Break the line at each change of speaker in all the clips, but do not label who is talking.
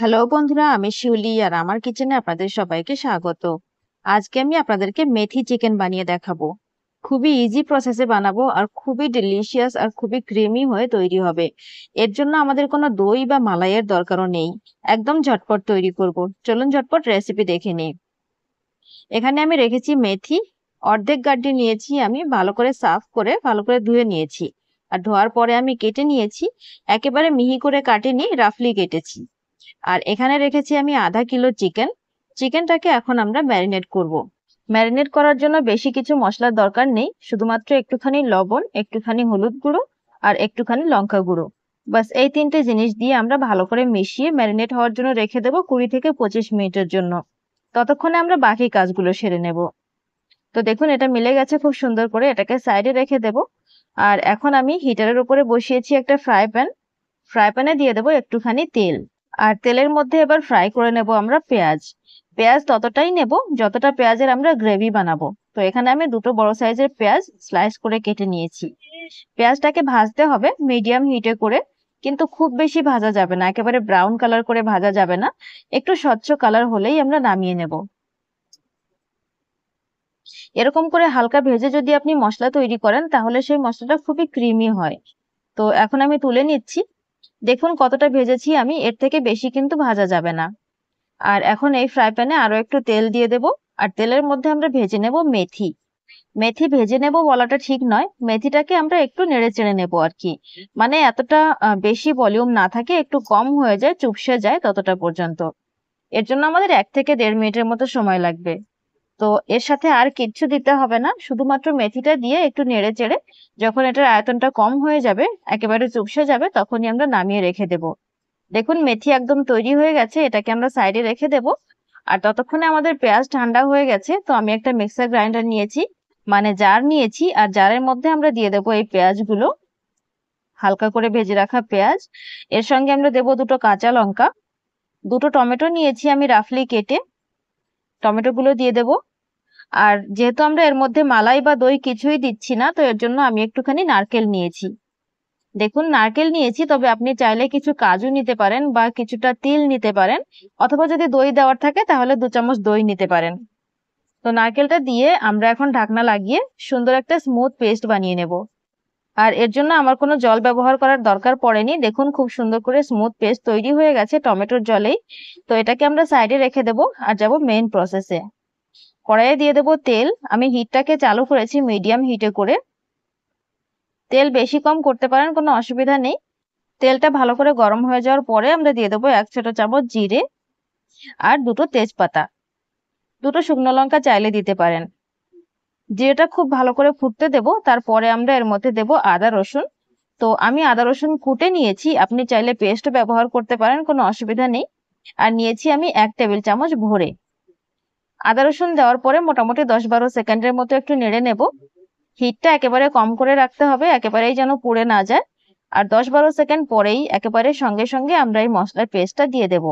Hello বন্ধুরা আমি শিউলি আর আমার কিচেনে আপনাদের সবাইকে স্বাগত আজকে আমি আপনাদেরকে মেথি চিকেন বানিয়ে দেখাবো খুবই ইজি প্রসেসে বানাবো আর খুবই ডেলিশিয়াস আর খুবই ক্রিমি হয়ে তৈরি হবে এর জন্য আমাদের কোনো দই বা মালাইয়ের দরকারও নেই একদম ঝটপট তৈরি করব চলুন ঝটপট রেসিপি দেখে নিই এখানে আমি রেখেছি মেথি অর্ধেক গাড্ডি নিয়েছি আমি ভালো করে সাফ করে ভালো করে ধুয়ে নিয়েছি আর ধোয়ার পরে আমি কেটে নিয়েছি একেবারে মিহি করে কাটিনি রাফলি কেটেছি আর এখানে রেখেছি আমি আধা কিলো চিকেন চিকেনটাকে এখন আমরা ম্যারিনেট করব। ম্যারিনেট করার জন্য বেশি কিছু মশলার দরকার নেই শুধুমাত্র একটুখানি লবণ একটুখানি হলুদ গুঁড়ো আর একটুখানি লঙ্কা গুঁড়ো বাস এই তিনটে জিনিস দিয়ে আমরা ভালো করে মিশিয়ে ম্যারিনেট হওয়ার জন্য রেখে দেবো কুড়ি থেকে পঁচিশ মিনিটের জন্য ততক্ষণে আমরা বাকি কাজগুলো সেরে নেব তো দেখুন এটা মিলে গেছে খুব সুন্দর করে এটাকে সাইডে রেখে দেব আর এখন আমি হিটারের উপরে বসিয়েছি একটা ফ্রাই প্যান ফ্রাই প্যানে দিয়ে দেবো একটুখানি তেল আর তেলের মধ্যে এবার ফ্রাই করে নেব আমরা পেঁয়াজ পেঁয়াজ ততটাই নেব যতটা পেঁয়াজের আমরা গ্রেভি বানাবো তো এখানে আমি দুটো বড় সাইজের পেঁয়াজ স্লাইস করে কেটে নিয়েছি পেঁয়াজটাকে ভাজতে হবে মিডিয়াম হিটে করে কিন্তু খুব বেশি ভাজা যাবে না একেবারে ব্রাউন কালার করে ভাজা যাবে না একটু স্বচ্ছ কালার হলেই আমরা নামিয়ে নেব এরকম করে হালকা ভেজে যদি আপনি মশলা তৈরি করেন তাহলে সেই মশলাটা খুবই ক্রিমি হয় তো এখন আমি তুলে নিচ্ছি দেখুন কতটা ভেজেছি আমি এর থেকে বেশি কিন্তু ভাজা যাবে না আর এখন এই ফ্রাই প্যানে আরও একটু তেল দিয়ে দেব আর তেলের মধ্যে আমরা ভেজে নেব মেথি মেথি ভেজে নেব বলাটা ঠিক নয় মেথিটাকে আমরা একটু নেড়ে চেড়ে নেব আর কি মানে এতটা বেশি ভলিউম না থাকে একটু কম হয়ে যায় চুপসে যায় ততটা পর্যন্ত এর জন্য আমাদের এক থেকে দেড় মিনিটের মতো সময় লাগবে তো এর সাথে আর কিচ্ছু দিতে হবে না শুধুমাত্র মেথিটা দিয়ে একটু নেড়ে চেড়ে যখন এটার আয়তনটা কম হয়ে যাবে একেবারে চুপসে যাবে তখনই আমরা নামিয়ে রেখে দেব দেখুন মেথি একদম তৈরি হয়ে গেছে এটাকে আমরা সাইডে রেখে দেব আর ততক্ষণে আমাদের পেঁয়াজ ঠান্ডা হয়ে গেছে তো আমি একটা মিক্সার গ্রাইন্ডার নিয়েছি মানে জার নিয়েছি আর জারের মধ্যে আমরা দিয়ে দেবো এই পেঁয়াজগুলো হালকা করে ভেজে রাখা পেঁয়াজ এর সঙ্গে আমরা দেব দুটো কাঁচা লঙ্কা দুটো টমেটো নিয়েছি আমি রাফলি কেটে টমেটোগুলো দিয়ে দেবো আর যেহেতু আমরা এর মধ্যে মালাই বা দই কিছুই দিচ্ছি না তো এর জন্য আমি একটুখানি নারকেল নিয়েছি দেখুন নারকেল নিয়েছি তবে আপনি চাইলে কিছু কাজু নিতে পারেন বা কিছুটা তিল নিতে পারেন অথবা যদি দই দেওয়ার থাকে তাহলে দু চামচ দই নিতে পারেন তো নারকেলটা দিয়ে আমরা এখন ঢাকনা লাগিয়ে সুন্দর একটা স্মুথ পেস্ট বানিয়ে নেব আর এর জন্য আমার কোনো জল ব্যবহার করার দরকার পড়েনি দেখুন খুব সুন্দর করে স্মুথ পেস্ট তৈরি হয়ে গেছে টমেটোর জলেই তো এটাকে আমরা সাইডে রেখে দেব আর যাব মেইন প্রসেসে কড়াইয়ে দিয়ে দেব তেল আমি হিটটাকে চালু করেছি মিডিয়াম হিটে করে তেল বেশি কম করতে পারেন কোনো অসুবিধা নেই তেলটা ভালো করে গরম হয়ে যাওয়ার পরে আমরা দিয়ে দেবো এক ছোটো চামচ জিরে আর দুটো তেজপাতা দুটো শুকনো লঙ্কা চাইলে দিতে পারেন জিরেটা খুব ভালো করে ফুটতে দেব তারপরে আমরা এর মধ্যে দেব আদা রসুন তো আমি আদা রসুন কুটে নিয়েছি আপনি চাইলে পেস্ট ব্যবহার করতে পারেন কোনো অসুবিধা নেই আর নিয়েছি আমি এক টেবিল চামচ ভরে আদা রসুন দেওয়ার পরে মোটামুটি দশ বারো সেকেন্ডের মতো একটু নেড়ে নেব হিটটা একেবারে কম করে রাখতে হবে একেবারেই যেন পুড়ে না যায় আর দশ বারো সেকেন্ড পরেই একেবারে সঙ্গে সঙ্গে আমরা এই মশলার পেস্টটা দিয়ে দেব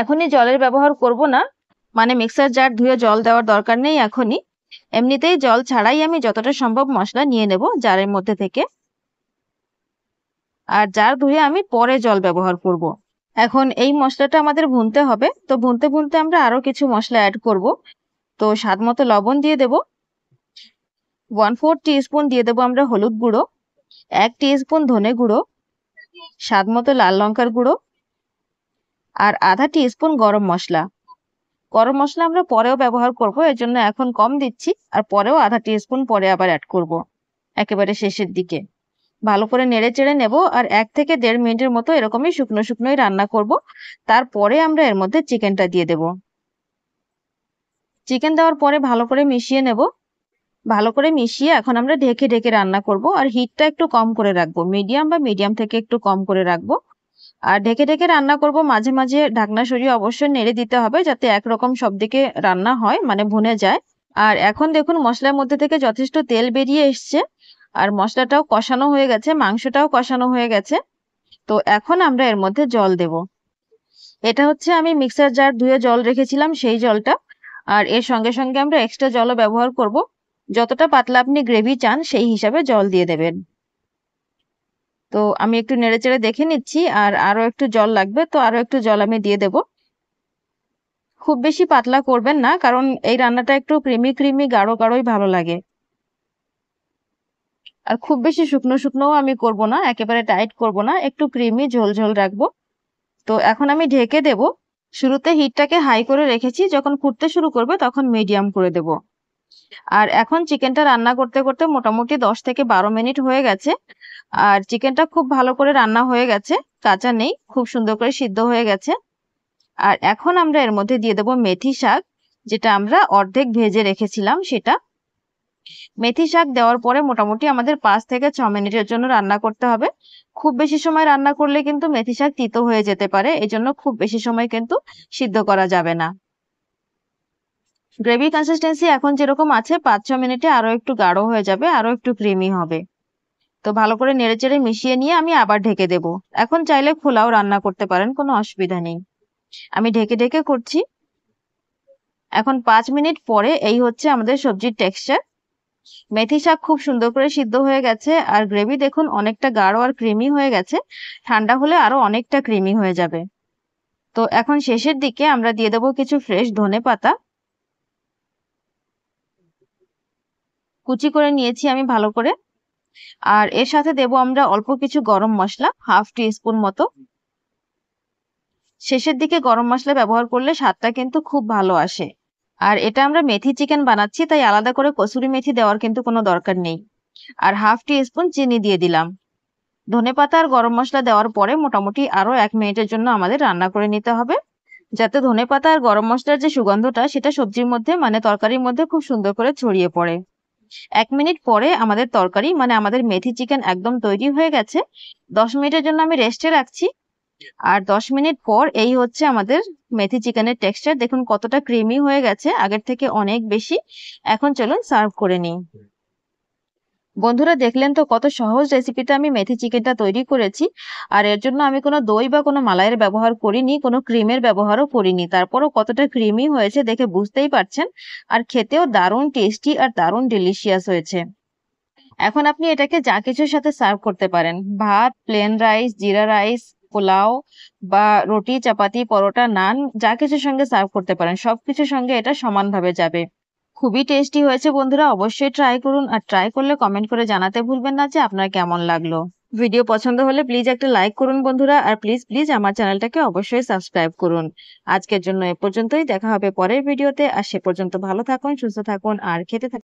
এখনই জলের ব্যবহার করব না মানে মিক্সার জার ধুয়ে জল দেওয়ার দরকার নেই এখনই এমনিতেই জল ছাড়াই আমি যতটা সম্ভব মশলা নিয়ে নেব জারের মধ্যে থেকে আর জার ধুয়ে আমি পরে জল ব্যবহার করব এখন এই মশলাটা আমাদের ভুনতে হবে তো ভুনতে ভুনতে আমরা আরও কিছু মশলা অ্যাড করব তো স্বাদ মতো লবণ দিয়ে দেব ওয়ান ফোর স্পুন দিয়ে দেবো আমরা হলুদ গুঁড়ো এক স্পুন ধনে গুঁড়ো স্বাদ মতো লাল লঙ্কার গুঁড়ো আর আধা স্পুন গরম মশলা গরম মশলা আমরা পরেও ব্যবহার করব এর জন্য এখন কম দিচ্ছি আর পরেও আধা স্পুন পরে আবার অ্যাড করব একেবারে শেষের দিকে ভালো করে নেড়ে চেড়ে নেব আর এক থেকে দেড় মিনিটের মতো এরকমই শুকনো শুকনোই রান্না করব তারপরে আমরা এর মধ্যে চিকেনটা দিয়ে দেব চিকেন দেওয়ার পরে ভালো করে মিশিয়ে নেব ভালো করে মিশিয়ে এখন আমরা ঢেকে ঢেকে রান্না করব আর হিটটা একটু কম করে রাখবো মিডিয়াম বা মিডিয়াম থেকে একটু কম করে রাখবো আর ঢেকে ঢেকে রান্না করব মাঝে মাঝে ঢাকনা সরিয়ে অবশ্যই নেড়ে দিতে হবে যাতে একরকম সব দিকে রান্না হয় মানে ভুনে যায় আর এখন দেখুন মশলার মধ্যে থেকে যথেষ্ট তেল বেরিয়ে এসছে আর মশলাটাও কষানো হয়ে গেছে মাংসটাও কষানো হয়ে গেছে তো এখন আমরা এর মধ্যে জল দেব এটা হচ্ছে আমি মিক্সার জার ধুয়ে জল রেখেছিলাম সেই জলটা আর এর সঙ্গে সঙ্গে আমরা এক্সট্রা জলও ব্যবহার করব যতটা পাতলা আপনি গ্রেভি চান সেই হিসাবে জল দিয়ে দেবেন তো আমি একটু নেড়েচেড়ে দেখে নিচ্ছি আর আরও একটু জল লাগবে তো আরও একটু জল আমি দিয়ে দেব খুব বেশি পাতলা করবেন না কারণ এই রান্নাটা একটু ক্রিমি ক্রিমি গাঢ় গাঢ়ই ভালো লাগে আর খুব বেশি শুকনো শুকনোও আমি করব না একেবারে টাইট করব না একটু ক্রিমি ঝোল ঝোল রাখবো তো এখন আমি ঢেকে দেব শুরুতে হিটটাকে হাই করে রেখেছি যখন ফুটতে শুরু করবে তখন মিডিয়াম করে দেব আর এখন চিকেনটা রান্না করতে করতে মোটামুটি দশ থেকে বারো মিনিট হয়ে গেছে আর চিকেনটা খুব ভালো করে রান্না হয়ে গেছে কাঁচা নেই খুব সুন্দর করে সিদ্ধ হয়ে গেছে আর এখন আমরা এর মধ্যে দিয়ে দেব মেথি শাক যেটা আমরা অর্ধেক ভেজে রেখেছিলাম সেটা মেথি শাক দেওয়ার পরে মোটামুটি আমাদের পাঁচ থেকে ছ মিনিটের জন্য রান্না করতে হবে খুব বেশি সময় রান্না করলে কিন্তু মেথি শাক তিতো হয়ে যেতে পারে এজন্য খুব বেশি সময় কিন্তু সিদ্ধ করা যাবে না গ্রেভি কনসিস্টেন্সি এখন যেরকম আছে পাঁচ ছ মিনিটে আরো একটু গাঢ় হয়ে যাবে আরো একটু ক্রিমি হবে তো ভালো করে নেড়েচেড়ে মিশিয়ে নিয়ে আমি আবার ঢেকে দেব এখন চাইলে খোলাও রান্না করতে পারেন কোনো অসুবিধা নেই আমি ঢেকে ঢেকে করছি এখন পাঁচ মিনিট পরে এই হচ্ছে আমাদের সবজির টেক্সচার মেথি শাক খুব সুন্দর করে সিদ্ধ হয়ে গেছে আর গ্রেভি দেখুন অনেকটা গাঢ় আর ক্রিমি হয়ে গেছে ঠান্ডা হলে আরো অনেকটা ক্রিমি হয়ে যাবে তো এখন শেষের দিকে আমরা দিয়ে দেবো কিছু ফ্রেশ ধনে পাতা কুচি করে নিয়েছি আমি ভালো করে আর এর সাথে দেব আমরা অল্প কিছু গরম মশলা হাফ টি স্পুন মতো শেষের দিকে গরম মশলা ব্যবহার করলে স্বাদটা কিন্তু খুব ভালো আসে আর এটা আমরা মেথি চিকেন বানাচ্ছি তাই আলাদা করে কসুরি মেথি দেওয়ার কিন্তু কোনো দরকার নেই আর হাফ টি স্পুন চিনি দিয়ে দিলাম ধনে পাতা আর গরম মশলা দেওয়ার পরে মোটামুটি আরো এক মিনিটের জন্য আমাদের রান্না করে নিতে হবে যাতে ধনে পাতা আর গরম মশলার যে সুগন্ধটা সেটা সবজির মধ্যে মানে তরকারির মধ্যে খুব সুন্দর করে ছড়িয়ে পড়ে এক মিনিট পরে আমাদের তরকারি মানে আমাদের মেথি চিকেন একদম তৈরি হয়ে গেছে দশ মিনিটের জন্য আমি রেস্টে রাখছি আর দশ মিনিট পর এই হচ্ছে আমাদের মেথি চিকেনের টেক্সচার দেখুন কতটা ক্রিমি হয়ে গেছে আগের থেকে অনেক বেশি এখন চলুন সার্ভ করে নিই বন্ধুরা দেখলেন তো কত সহজ রেসিপিতে আমি মেথি চিকেনটা তৈরি করেছি আর এর জন্য আমি কোনো দই বা কোনো মালাইয়ের ব্যবহার করিনি কোনো ক্রিমের ব্যবহারও করিনি তারপরও কতটা ক্রিমি হয়েছে দেখে বুঝতেই পারছেন আর খেতেও দারুণ টেস্টি আর দারুণ ডেলিশিয়াস হয়েছে এখন আপনি এটাকে যা কিছুর সাথে সার্ভ করতে পারেন ভাত plain rice jeera rice pulao বা রুটি চাপাতি পরোটা নান যা কিছুর সঙ্গে সার্ভ করতে পারেন সব কিছুর সঙ্গে এটা সমানভাবে যাবে খুবই টেস্টি হয়েছে বন্ধুরা অবশ্যই ট্রাই করুন আর ট্রাই করলে কমেন্ট করে জানাতে ভুলবেন না যে আপনার কেমন লাগলো ভিডিও পছন্দ হলে প্লিজ একটা লাইক করুন বন্ধুরা আর প্লিজ প্লিজ আমার চ্যানেলটাকে অবশ্যই সাবস্ক্রাইব করুন আজকের জন্য এ পর্যন্তই দেখা হবে পরের ভিডিওতে আর সে পর্যন্ত ভালো থাকুন সুস্থ থাকুন আর খেতে থাকুন